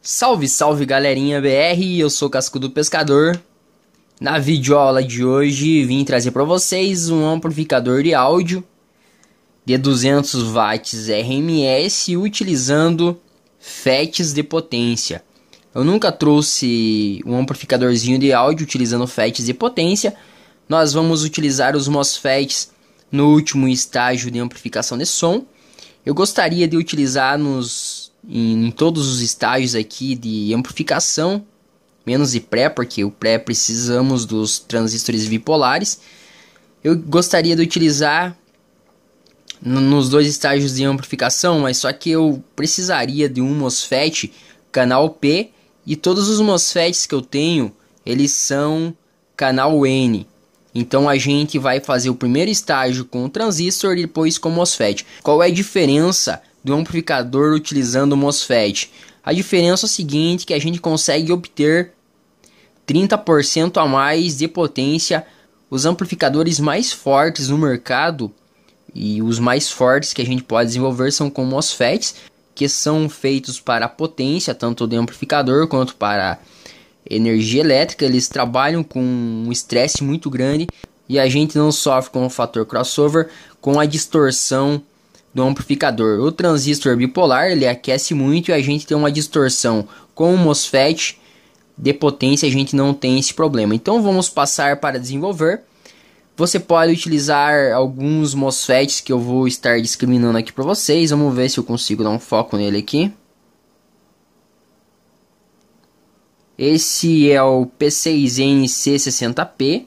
Salve, salve galerinha BR, eu sou o Cascudo Pescador. Na videoaula de hoje vim trazer para vocês um amplificador de áudio de 200 watts RMS utilizando FETs de potência. Eu nunca trouxe um amplificadorzinho de áudio utilizando FETs de potência. Nós vamos utilizar os MOSFETs no último estágio de amplificação de som. Eu gostaria de utilizar nos em todos os estágios aqui de amplificação, menos de pré, porque o pré precisamos dos transistores bipolares. Eu gostaria de utilizar nos dois estágios de amplificação, mas só que eu precisaria de um MOSFET canal P e todos os MOSFETs que eu tenho, eles são canal N. Então a gente vai fazer o primeiro estágio com o transistor e depois com o MOSFET. Qual é a diferença do amplificador utilizando o MOSFET. A diferença é a seguinte, que a gente consegue obter 30% a mais de potência. Os amplificadores mais fortes no mercado e os mais fortes que a gente pode desenvolver são com MOSFETs, que são feitos para potência, tanto do amplificador quanto para energia elétrica. Eles trabalham com um estresse muito grande e a gente não sofre com o fator crossover, com a distorção do amplificador. O transistor bipolar ele aquece muito e a gente tem uma distorção. Com o MOSFET de potência a gente não tem esse problema. Então vamos passar para desenvolver. Você pode utilizar alguns MOSFETs que eu vou estar discriminando aqui para vocês. Vamos ver se eu consigo dar um foco nele aqui. Esse é o P6NC60P.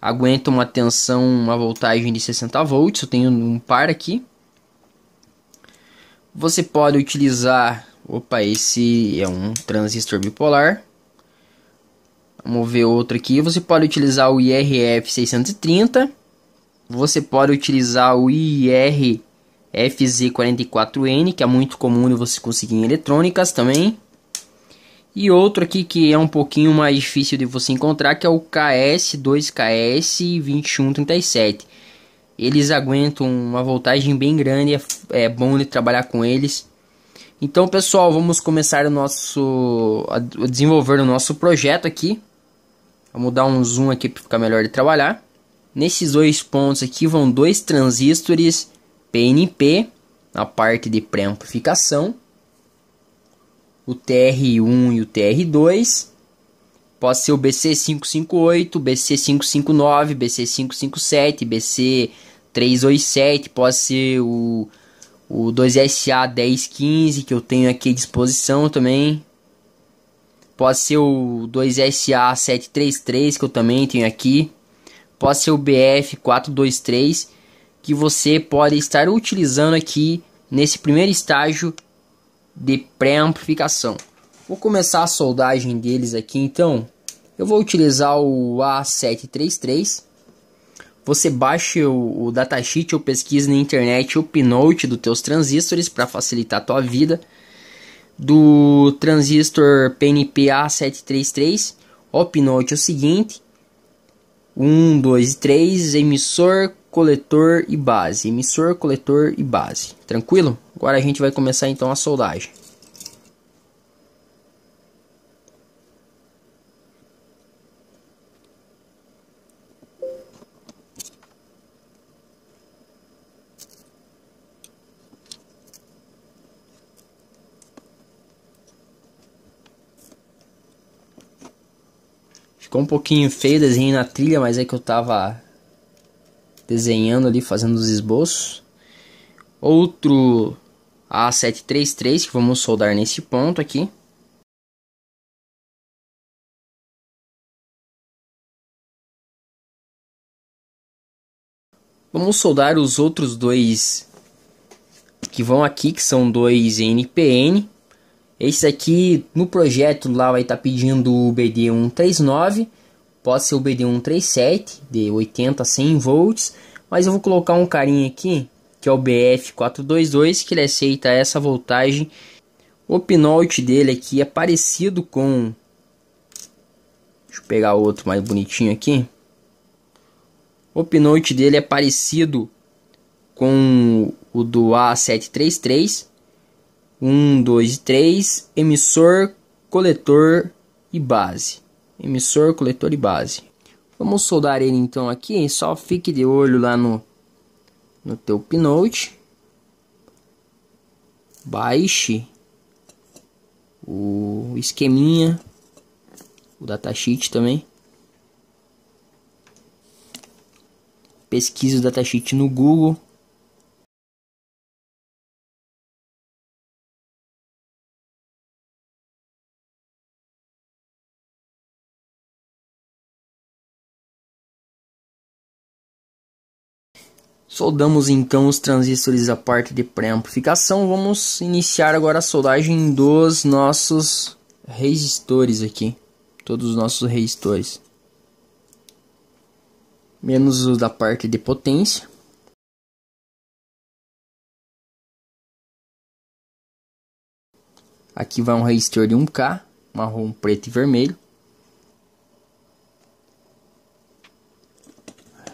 Aguenta uma tensão, uma voltagem de 60 volts. Eu tenho um par aqui. Você pode utilizar, opa, esse é um transistor bipolar. Vamos ver outro aqui. Você pode utilizar o IRF630. Você pode utilizar o IRFZ44N, que é muito comum de você conseguir em eletrônicas também. E outro aqui que é um pouquinho mais difícil de você encontrar, que é o KS2KS2137. Eles aguentam uma voltagem bem grande, é, é bom de trabalhar com eles. Então, pessoal, vamos começar o nosso a desenvolver o nosso projeto aqui. Vamos dar um zoom aqui para ficar melhor de trabalhar. Nesses dois pontos aqui vão dois transistores PNP na parte de pré-amplificação, o TR1 e o TR2. Pode ser o BC558, BC559, BC557, BC327, pode ser o, o 2SA1015 que eu tenho aqui à disposição também. Pode ser o 2SA733 que eu também tenho aqui. Pode ser o BF423 que você pode estar utilizando aqui nesse primeiro estágio de pré-amplificação. Vou começar a soldagem deles aqui então. Eu vou utilizar o A733. Você baixa o, o datasheet ou pesquisa na internet o pinout dos teus transistores para facilitar a tua vida. Do transistor PNP A733, o pinout é o seguinte: 1, 2 e 3, emissor, coletor e base. Emissor, coletor e base. Tranquilo? Agora a gente vai começar então a soldagem. Ficou um pouquinho feio o desenho na trilha, mas é que eu tava desenhando ali, fazendo os esboços. Outro A733 que vamos soldar nesse ponto aqui. Vamos soldar os outros dois que vão aqui, que são dois NPN. Esse aqui no projeto lá vai estar tá pedindo o BD139, pode ser o BD137 de 80 a 100 volts, mas eu vou colocar um carinha aqui que é o BF422 que ele aceita essa voltagem. O pinout dele aqui é parecido com Deixa eu pegar outro mais bonitinho aqui. O pinout dele é parecido com o do A733 1, 2, 3, emissor, coletor e base. Emissor, coletor e base. Vamos soldar ele então aqui, só fique de olho lá no, no teu pinote. Baixe o esqueminha, o datasheet também. Pesquise o datasheet no Google Soldamos então os transistores da parte de pré-amplificação. Vamos iniciar agora a soldagem dos nossos resistores aqui. Todos os nossos resistores. Menos o da parte de potência. Aqui vai um resistor de 1K, marrom, preto e vermelho.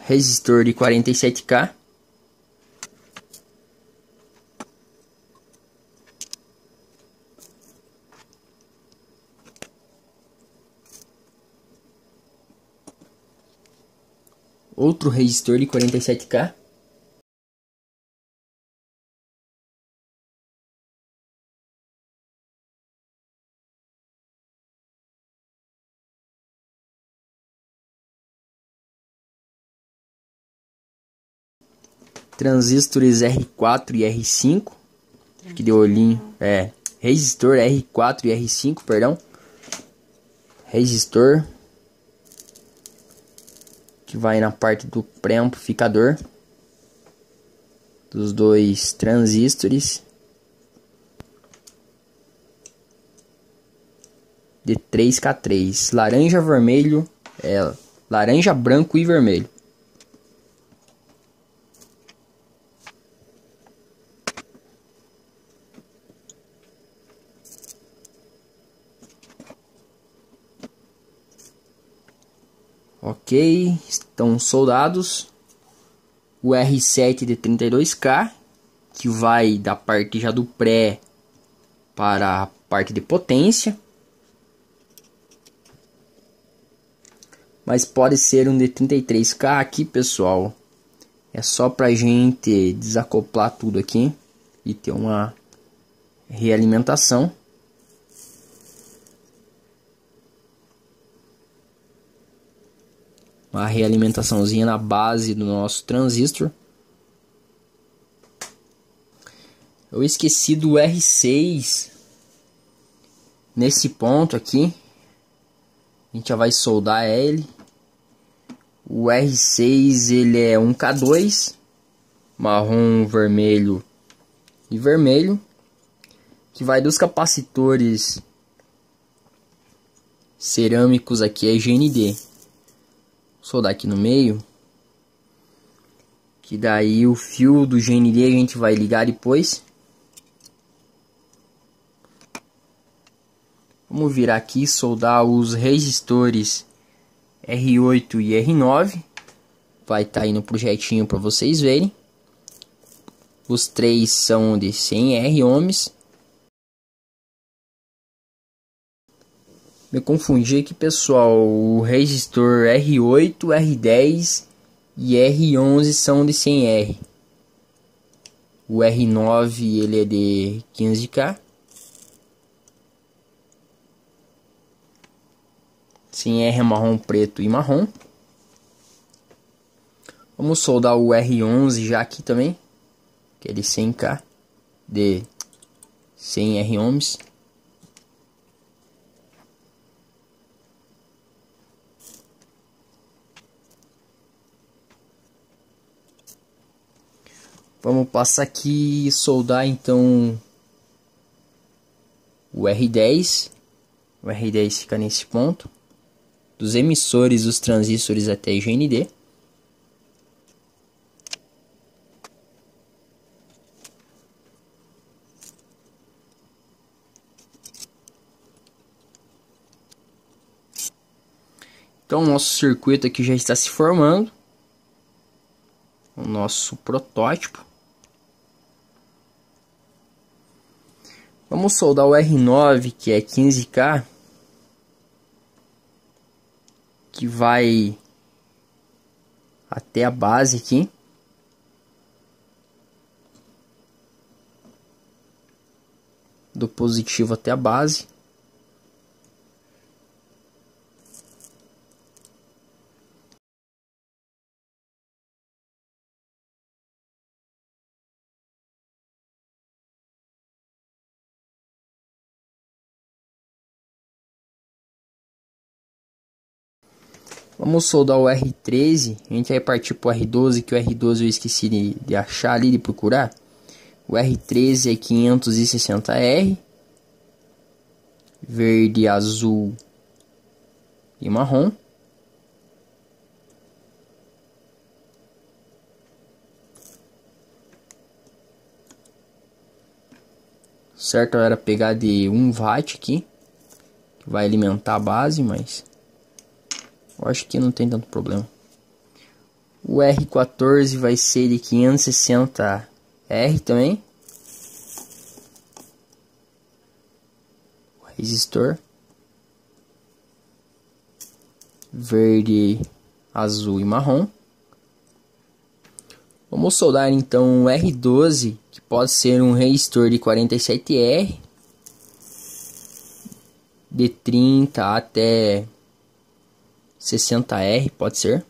Resistor de 47K. outro resistor de 47K. Transistores R4 e R5. Acho que deu olhinho. É. Resistor R4 e R5, perdão. Resistor que vai na parte do pré-amplificador dos dois transistores de 3K3. Laranja, vermelho, é, laranja, branco e vermelho. Ok, estão soldados. O R7 de 32K, que vai da parte já do pré para a parte de potência. Mas pode ser um de 33K aqui, pessoal. É só para gente desacoplar tudo aqui e ter uma realimentação. uma realimentaçãozinha na base do nosso transistor. Eu esqueci do R6 nesse ponto aqui. A gente já vai soldar ele. O R6 ele é um K2 marrom, vermelho e vermelho, que vai dos capacitores cerâmicos aqui é GND soldar aqui no meio. Que daí o fio do GND a gente vai ligar depois. Vamos virar aqui soldar os resistores R8 e R9. Vai estar tá aí no projetinho para vocês verem. Os três são de 100 R ohms Me confundi aqui, pessoal. O resistor R8, R10 e R11 são de 100R. O R9 ele é de 15K. Sim, R é marrom, preto e marrom. Vamos soldar o R11 já aqui também, que é de 100K, de 100 R ohms. Vamos passar aqui e soldar então o R10. O R10 fica nesse ponto. Dos emissores, dos transistores até GND. Então, o nosso circuito aqui já está se formando. O nosso protótipo. Vamos soldar o R9, que é 15K, que vai até a base aqui. Do positivo até a base. Vamos soldar o R13, a gente vai partir pro R12, que o R12 eu esqueci de, de achar ali, de procurar. O R13 é 560R, verde, azul e marrom. Certo, era pegar de 1 watt aqui, vai alimentar a base, mas eu acho que não tem tanto problema. O R14 vai ser de 560 R também. O resistor. Verde, azul e marrom. Vamos soldar então o R12, que pode ser um resistor de 47R. De 30 até 60R, pode ser?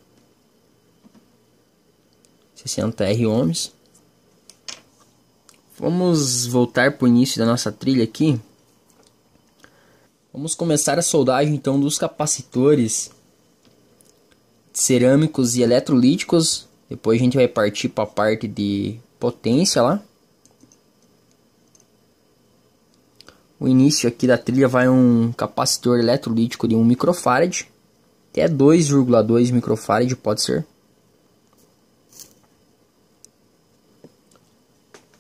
60R ohms. Vamos voltar para o início da nossa trilha aqui. Vamos começar a soldagem então dos capacitores cerâmicos e eletrolíticos. Depois a gente vai partir para a parte de potência lá. O início aqui da trilha vai um capacitor eletrolítico de 1 microfarad até 2,2 microfarad pode ser.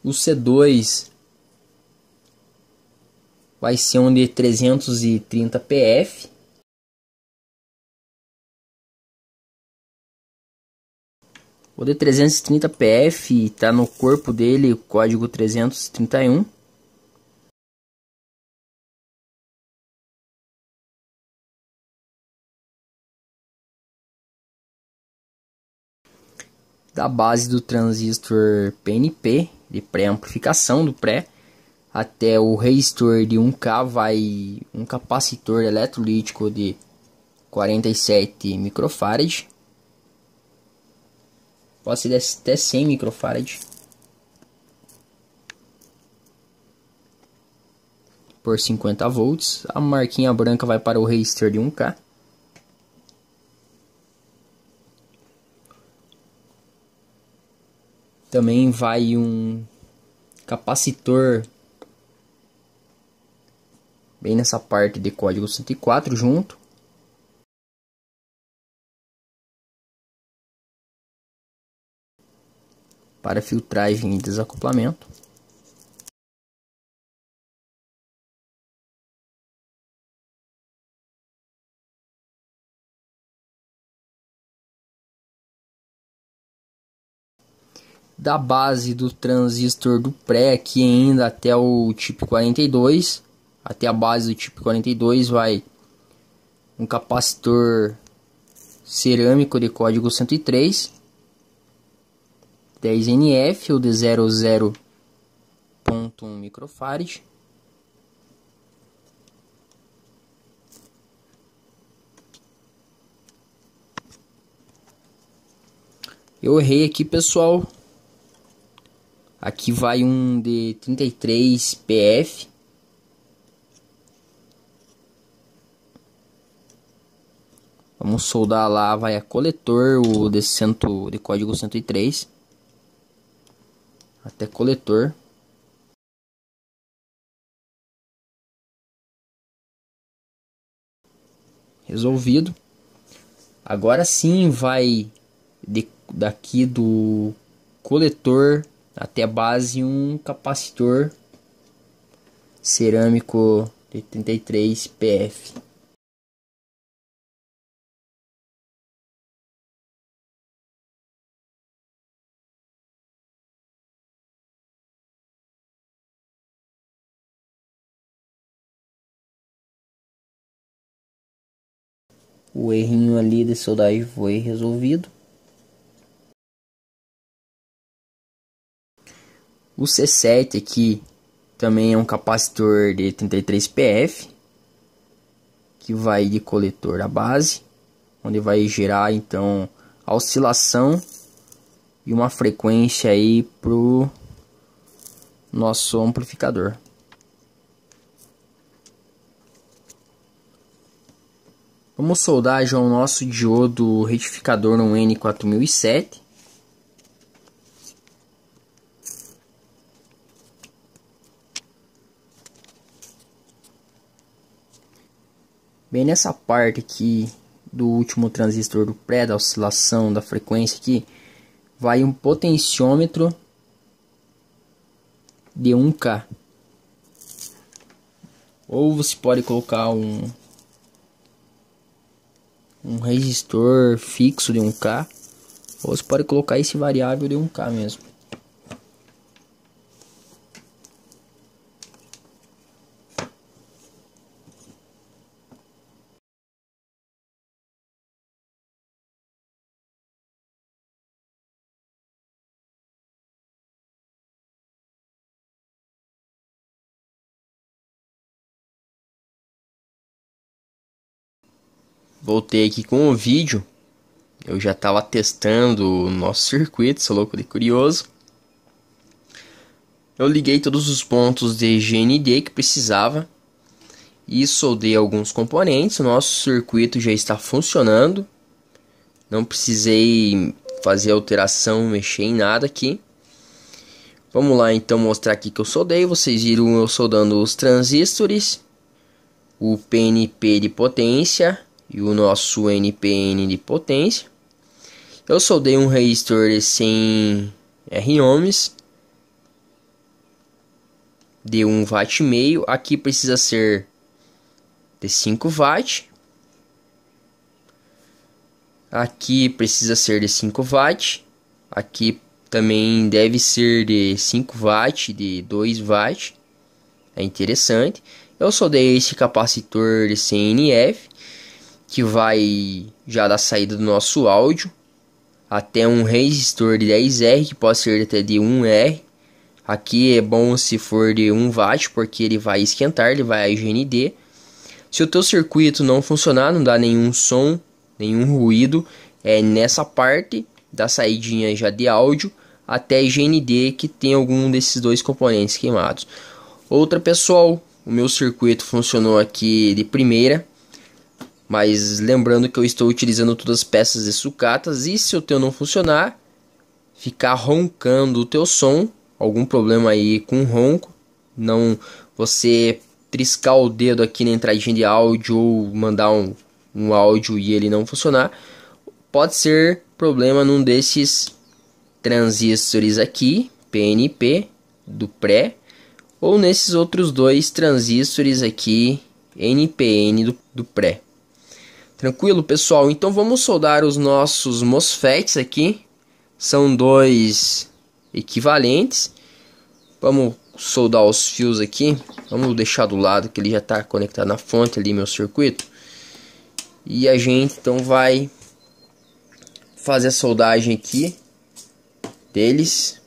O C2 vai ser um de 330 PF. O de 330 PF está no corpo dele trinta código 331. da base do transistor PNP de pré-amplificação do pré até o resistor de 1K vai um capacitor eletrolítico de 47 microfarad pode ser até 100 microfarad por 50 volts a marquinha branca vai para o resistor de 1K Também vai um capacitor bem nessa parte de código 104 junto. Para filtragem e desacoplamento. da base do transistor do pré aqui ainda até o tipo 42, até a base do tipo 42 vai um capacitor cerâmico de código 103 10NF ou de 00.1 microfarad Eu errei aqui, pessoal. Aqui vai um de 33 PF. Vamos soldar lá, vai a coletor, o de, cento, de código 103. Até coletor. Resolvido. Agora sim vai de, daqui do coletor até base em um capacitor cerâmico de 83 PF. O errinho ali de soldagem foi resolvido. O C7 aqui também é um capacitor de 33 PF que vai de coletor à base, onde vai gerar então a oscilação e uma frequência aí pro nosso amplificador. Vamos soldar já o nosso diodo retificador no N4007. bem nessa parte aqui do último transistor do pré, da oscilação da frequência aqui, vai um potenciômetro de 1K. Ou você pode colocar um, um resistor fixo de 1K, ou você pode colocar esse variável de 1K mesmo. Voltei aqui com o vídeo. Eu já estava testando o nosso circuito, sou louco de curioso. Eu liguei todos os pontos de GND que precisava e soldei alguns componentes. O nosso circuito já está funcionando. Não precisei fazer alteração, mexer em nada aqui. Vamos lá então mostrar aqui que eu soldei. Vocês viram eu soldando os transistores, o PNP de potência e o nosso NPN de potência. Eu soldei um resistor de 100 R-ohms de 1 watt meio. Aqui precisa ser de 5 watt. Aqui precisa ser de 5 watt. Aqui também deve ser de 5 watt, de 2 watt. É interessante. Eu soldei esse capacitor de 100 nf que vai já dar saída do nosso áudio até um resistor de 10R, que pode ser até de 1R. Aqui é bom se for de 1 watt, porque ele vai esquentar, ele vai a GND. Se o teu circuito não funcionar, não dá nenhum som, nenhum ruído, é nessa parte da saidinha já de áudio até GND que tem algum desses dois componentes queimados. Outra pessoal, o meu circuito funcionou aqui de primeira, mas lembrando que eu estou utilizando todas as peças de sucatas e se o teu não funcionar, ficar roncando o teu som, algum problema aí com ronco, não você triscar o dedo aqui na entradinha de áudio ou mandar um, um áudio e ele não funcionar, pode ser problema num desses transistores aqui, PNP do pré, ou nesses outros dois transistores aqui, NPN do, do pré. Tranquilo, pessoal? Então vamos soldar os nossos MOSFETs aqui. São dois equivalentes. Vamos soldar os fios aqui. Vamos deixar do lado que ele já está conectado na fonte ali, meu circuito. E a gente então vai fazer a soldagem aqui deles.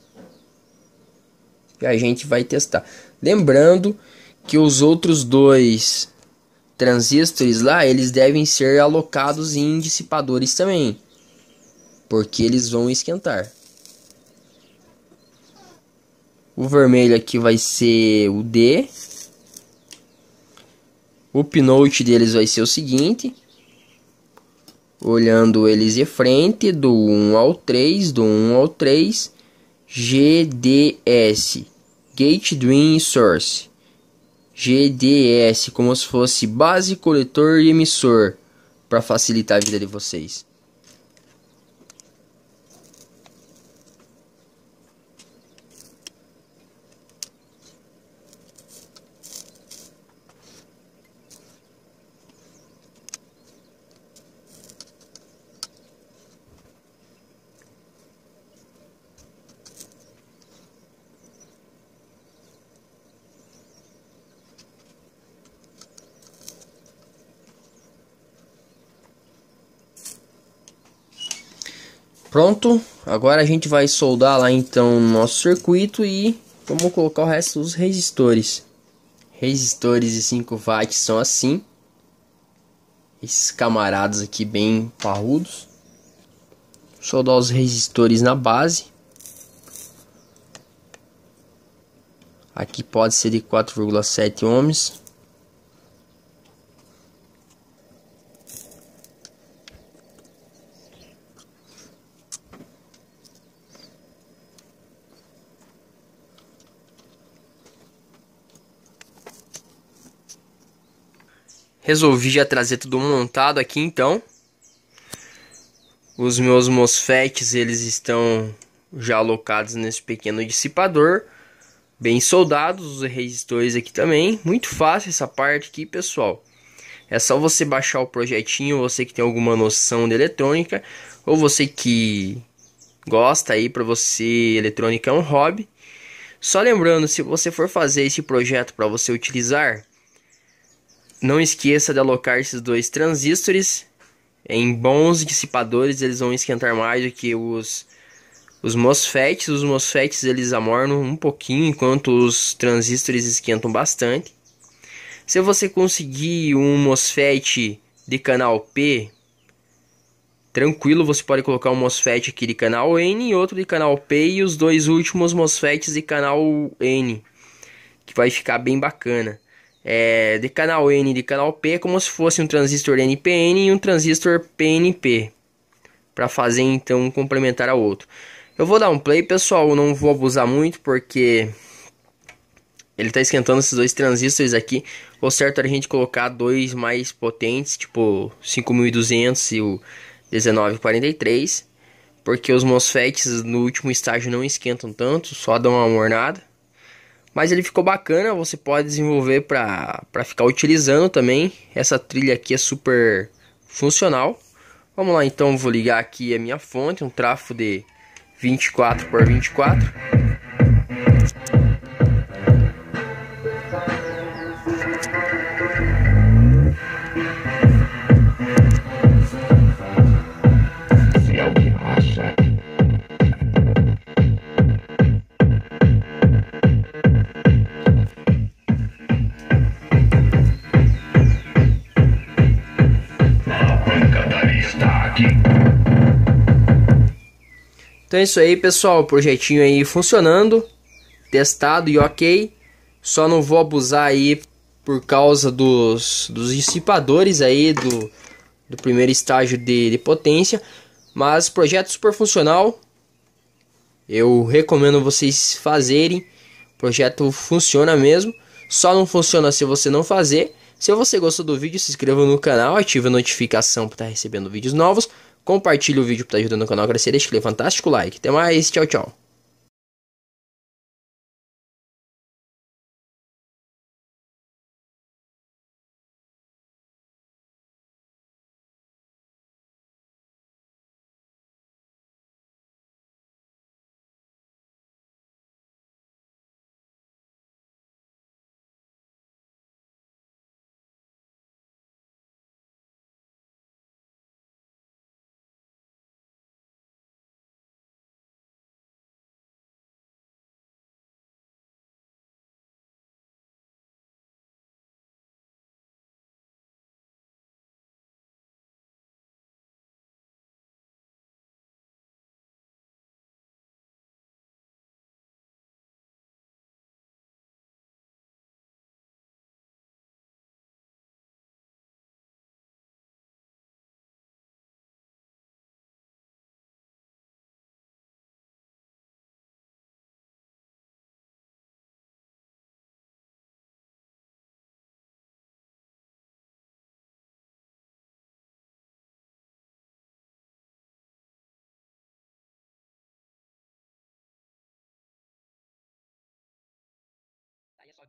E a gente vai testar. Lembrando que os outros dois transistores lá, eles devem ser alocados em dissipadores também, porque eles vão esquentar. O vermelho aqui vai ser o D. O pinote deles vai ser o seguinte, olhando eles de frente, do 1 ao 3, do 1 ao 3, GDS, Gate Dream Source. GDS, como se fosse base, coletor e emissor, para facilitar a vida de vocês. Pronto, agora a gente vai soldar lá então o nosso circuito e vamos colocar o resto dos resistores. Resistores de 5 watts são assim. Esses camaradas aqui bem parrudos. Soldar os resistores na base. Aqui pode ser de 4,7 ohms. Resolvi já trazer tudo montado aqui então. Os meus MOSFETs eles estão já alocados nesse pequeno dissipador. Bem soldados os resistores aqui também. Muito fácil essa parte aqui, pessoal. É só você baixar o projetinho, você que tem alguma noção de eletrônica, ou você que gosta aí para você eletrônica é um hobby. Só lembrando, se você for fazer esse projeto para você utilizar, não esqueça de alocar esses dois transistores em bons dissipadores, eles vão esquentar mais do que os os MOSFETs. Os MOSFETs eles amornam um pouquinho enquanto os transistores esquentam bastante. Se você conseguir um MOSFET de canal P, tranquilo, você pode colocar um MOSFET aqui de canal N e outro de canal P e os dois últimos MOSFETs de canal N, que vai ficar bem bacana é, de canal N e de canal P, é como se fosse um transistor NPN e um transistor PNP, para fazer então um complementar ao outro. Eu vou dar um play, pessoal, não vou abusar muito porque ele está esquentando esses dois transistores aqui. O certo era a gente colocar dois mais potentes, tipo 5200 e o 1943, porque os MOSFETs no último estágio não esquentam tanto, só dão uma mornada. Mas ele ficou bacana, você pode desenvolver para ficar utilizando também. Essa trilha aqui é super funcional. Vamos lá então, vou ligar aqui a minha fonte, um tráfego de 24 por 24. Então é isso aí, pessoal. Projetinho aí funcionando, testado e ok. Só não vou abusar aí por causa dos, dos dissipadores aí do, do primeiro estágio de, de potência. Mas projeto super funcional. Eu recomendo vocês fazerem. O projeto funciona mesmo. Só não funciona se você não fazer. Se você gostou do vídeo, se inscreva no canal, ative a notificação para estar tá recebendo vídeos novos. Compartilhe o vídeo para tá ajudar no canal a crescer. Deixe aquele fantástico like. Até mais. Tchau, tchau.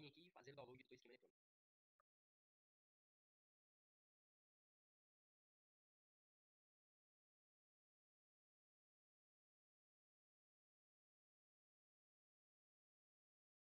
aqui e fazer o download do teu esquema eletrônico.